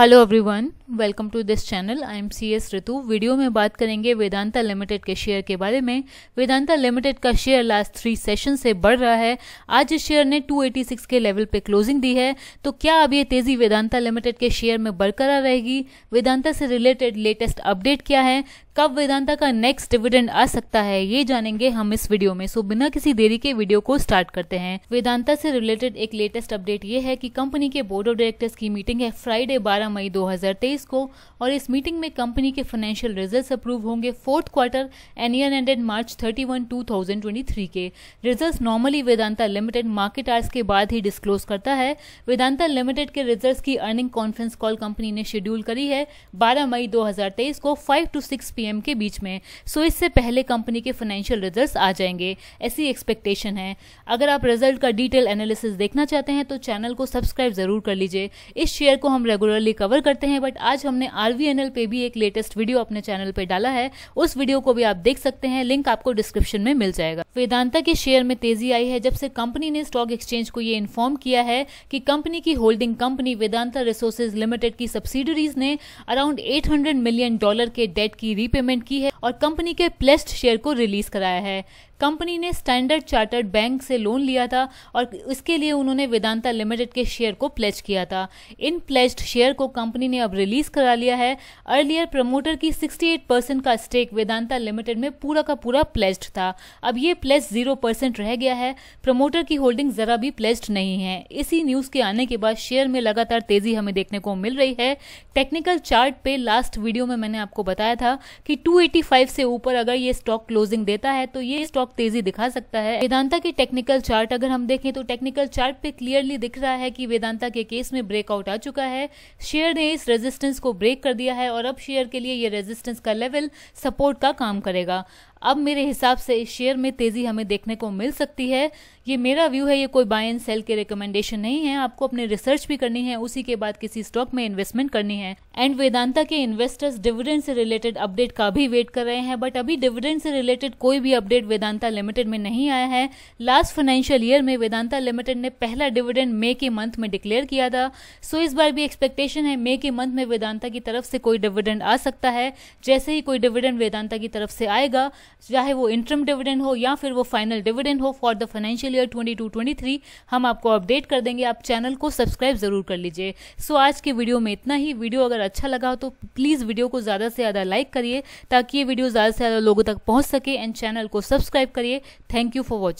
Hello everyone. Welcome to this channel I am C S Ritu video में बात करेंगे Vedanta limited के शेयर के बारे में वेदांता लिमिटेड का शेयर लास्ट थ्री सेशन से बढ़ रहा है आज इस शेयर ने 286 के लेवल पे क्लोजिंग दी है तो क्या अब ये तेजी वेदांता लिमिटेड के शेयर में बरकरार रहेगी वेदांता से रिलेटेड लेटेस्ट अपडेट क्या है कब वेदांता का नेक्स्ट डिविडेंड आ सकता है ये जानेंगे हम इस वीडियो में सो बिना किसी देरी के वीडियो को स्टार्ट करते हैं वेदांता से रिलेटेड एक लेटेस्ट अपडेट ये है कि कंपनी के बोर्ड ऑफ डायरेक्टर्स की मीटिंग है फ्राइडे 12 मई 2023 30 को और इस मीटिंग में कंपनी के फाइनेंशियल रिजल्ट्स अप्रूव होंगे fourth quarter an year ended मार्च 31 2023 के results normally Vedanta limited market hours के बाद ही डिस्क्लोज करता है वेदांता लिमिटेड के रिजल्ट की अर्निंग कॉन्फ्रेंस कॉल कंपनी ने शेड्यूल करी है बारह मई दो को फाइव टू सिक्स पी के बीच में सो इससे पहले कंपनी के फाइनेंशियल रिजल्ट आ जाएंगे ऐसी एक्सपेक्टेशन है अगर आप रिजल्ट का डिटेल एनालिसिस देखना चाहते हैं तो चैनल को सब्सक्राइब जरूर कर लीजिए इस शेयर को हम रेगुलरली कवर करते हैं बट आज आज हमने आर पे भी एक लेटेस्ट वीडियो अपने चैनल पर डाला है उस वीडियो को भी आप देख सकते हैं लिंक आपको डिस्क्रिप्शन में मिल जाएगा वेदांता के शेयर में तेजी आई है जब से कंपनी ने स्टॉक एक्सचेंज को ये इन्फॉर्म किया है कि कंपनी की holding company Vedanta resources limited की सब्सिडरीज ने अराउंड एट मिलियन डॉलर के डेट की रीपेमेंट की है और कंपनी के प्लेस्ड शेयर को रिलीज कराया है कंपनी ने स्टैंडर्ड चार्टर्ड बैंक से लोन लिया था और इसके लिए उन्होंने वेदांता लिमिटेड के शेयर को प्लेज किया था इन प्लेस्ड शेयर को कंपनी ने अब रिलीज रिलीज करा लिया है अर्लियर प्रमोटर की 68 परसेंट का स्टेक वेदांता लिमिटेड में पूरा का पूरा प्लेस्ड था अब ये प्लेस जीरो परसेंट रह गया है प्रमोटर की होल्डिंग जरा भी प्लेस्ड नहीं है इसी न्यूज के आने के बाद शेयर में लगातार तेजी हमें देखने को मिल रही है टेक्निकल चार्ट पे लास्ट वीडियो में मैंने आपको बताया था कि 285 से ऊपर अगर ये स्टॉक क्लोजिंग देता है तो ये स्टॉक तेजी दिखा सकता है वेदांता के टेक्निकल चार्ट अगर हम देखें तो टेक्निकल चार्ट पे क्लियरली दिख रहा है कि वेदांता के केस में ब्रेकआउट आ चुका है शेयर ने इस रेजिस्टेंस रेजिस्टेंस को ब्रेक कर दिया है और अब शेयर के लिए ये रेजिस्टेंस का लेवल सपोर्ट का काम करेगा अब मेरे हिसाब से इस शेयर में तेजी हमें देखने को मिल सकती है ये मेरा व्यू है ये कोई बाय एंड सेल के रिकमेंडेशन नहीं है आपको अपने रिसर्च भी करनी है उसी के बाद किसी स्टॉक में इन्वेस्टमेंट करनी है एंड वेदांता के इन्वेस्टर्स डिविडेंड से रिलेटेड अपडेट का भी वेट कर रहे हैं बट अभी डिविडेंड से रिलेटेड कोई भी अपडेट वेदांता लिमिटेड में नहीं आया है लास्ट फाइनेंशियल ईयर में वेदांता लिमिटेड ने पहला डिविडेंड मे के मंथ में डिक्लेयर किया था सो इस बार भी एक्सपेक्टेशन है मे के मंथ में वेदांता की तरफ से कोई डिविडेंड आ सकता है जैसे ही कोई डिविडेंड वेदांता की तरफ से आएगा चाहे वो इंटरम डिविडेंड हो या फिर वो फाइनल डिविडेंड हो फॉर द फाइनेंशियल ईयर 22-23 हम आपको अपडेट कर देंगे आप चैनल को सब्सक्राइब जरूर कर लीजिए सो आज के वीडियो में इतना ही वीडियो अगर अच्छा लगा हो तो प्लीज़ वीडियो को ज़्यादा से ज़्यादा लाइक करिए ताकि ये वीडियो ज़्यादा से ज़्यादा लोगों तक पहुँच सके एंड चैनल को सब्सक्राइब करिए थैंक यू फॉर वॉचिंग